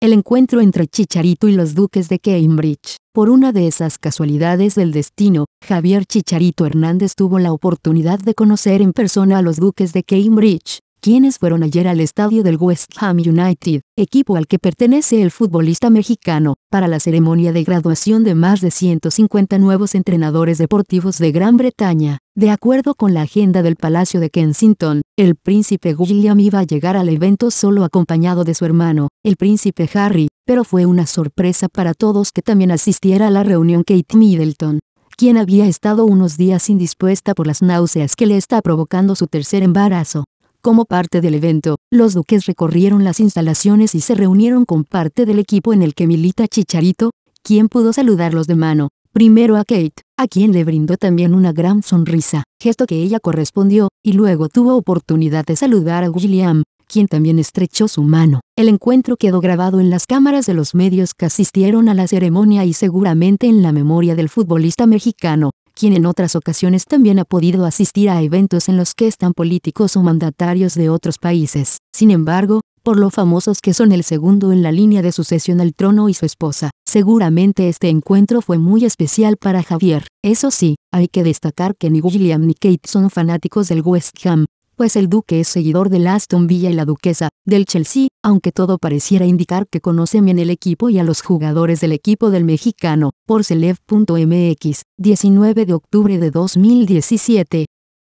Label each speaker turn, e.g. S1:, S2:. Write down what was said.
S1: el encuentro entre Chicharito y los duques de Cambridge. Por una de esas casualidades del destino, Javier Chicharito Hernández tuvo la oportunidad de conocer en persona a los duques de Cambridge, quienes fueron ayer al estadio del West Ham United, equipo al que pertenece el futbolista mexicano, para la ceremonia de graduación de más de 150 nuevos entrenadores deportivos de Gran Bretaña. De acuerdo con la agenda del Palacio de Kensington, el príncipe William iba a llegar al evento solo acompañado de su hermano, el príncipe Harry, pero fue una sorpresa para todos que también asistiera a la reunión Kate Middleton quien había estado unos días indispuesta por las náuseas que le está provocando su tercer embarazo. Como parte del evento, los duques recorrieron las instalaciones y se reunieron con parte del equipo en el que milita Chicharito, quien pudo saludarlos de mano, primero a Kate, a quien le brindó también una gran sonrisa, gesto que ella correspondió, y luego tuvo oportunidad de saludar a William, quien también estrechó su mano. El encuentro quedó grabado en las cámaras de los medios que asistieron a la ceremonia y seguramente en la memoria del futbolista mexicano, quien en otras ocasiones también ha podido asistir a eventos en los que están políticos o mandatarios de otros países. Sin embargo, por lo famosos que son el segundo en la línea de sucesión al trono y su esposa. Seguramente este encuentro fue muy especial para Javier. Eso sí, hay que destacar que ni William ni Kate son fanáticos del West Ham, pues el duque es seguidor de Aston Villa y la duquesa, del Chelsea, aunque todo pareciera indicar que conocen bien el equipo y a los jugadores del equipo del mexicano, por Celeb.mx, 19 de octubre de 2017.